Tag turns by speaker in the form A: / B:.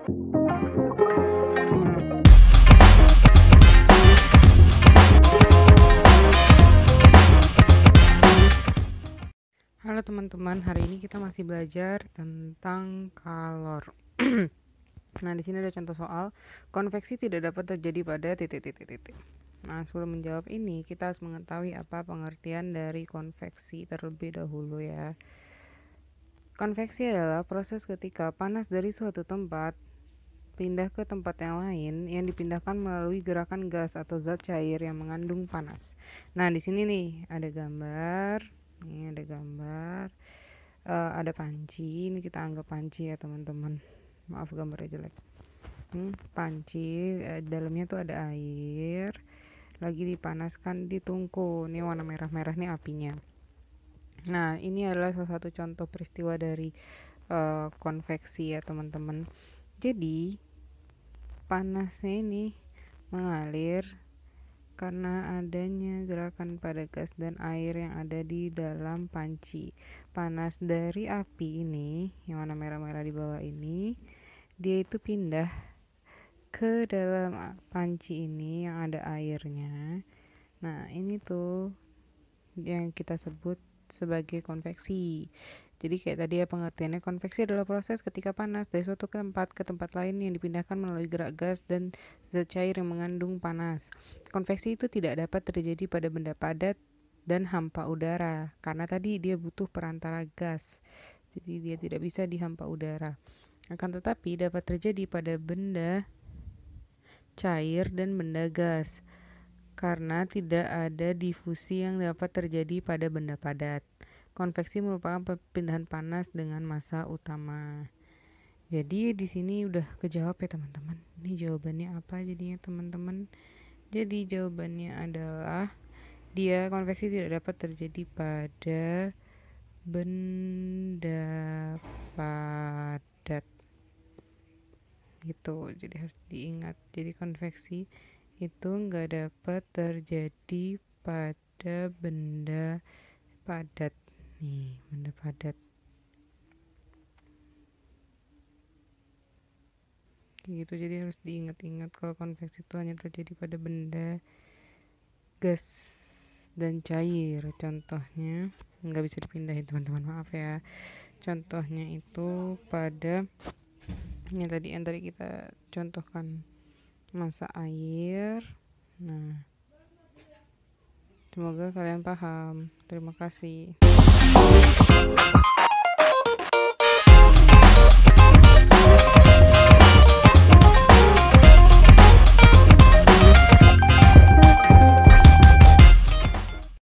A: Halo teman-teman, hari ini kita masih belajar tentang kalor. nah, di sini ada contoh soal konveksi tidak dapat terjadi pada titik-titik-titik. Nah, sebelum menjawab ini, kita harus mengetahui apa pengertian dari konveksi terlebih dahulu ya. Konveksi adalah proses ketika panas dari suatu tempat pindah ke tempat yang lain yang dipindahkan melalui gerakan gas atau zat cair yang mengandung panas. Nah, di sini nih ada gambar, ini ada gambar, uh, ada panci, ini kita anggap panci ya teman-teman. Maaf gambarnya jelek. Hmm, panci eh, dalamnya tuh ada air, lagi dipanaskan di tungku. Ini warna merah-merah nih apinya. Nah, ini adalah salah satu contoh peristiwa dari uh, konveksi ya, teman-teman. Jadi panasnya ini mengalir karena adanya gerakan pada gas dan air yang ada di dalam panci. Panas dari api ini, yang warna merah-merah di bawah ini, dia itu pindah ke dalam panci ini yang ada airnya. Nah, ini tuh yang kita sebut sebagai konveksi. Jadi kayak tadi ya pengertiannya konveksi adalah proses ketika panas dari suatu tempat ke tempat lain yang dipindahkan melalui gerak gas dan zat cair yang mengandung panas. Konveksi itu tidak dapat terjadi pada benda padat dan hampa udara karena tadi dia butuh perantara gas. Jadi dia tidak bisa dihampa udara. Akan tetapi dapat terjadi pada benda cair dan benda gas karena tidak ada difusi yang dapat terjadi pada benda padat. Konveksi merupakan perpindahan panas dengan massa utama. Jadi di sini udah kejawab ya teman-teman. Ini jawabannya apa jadinya teman-teman? Jadi jawabannya adalah dia konveksi tidak dapat terjadi pada benda padat. Gitu. Jadi harus diingat. Jadi konveksi itu nggak dapat terjadi pada benda padat nih benda padat gitu jadi harus diingat-ingat kalau konveksi itu hanya terjadi pada benda gas dan cair contohnya nggak bisa dipindahin teman-teman maaf ya contohnya itu pada yang tadi yang tadi kita contohkan masak air nah semoga kalian paham terima kasih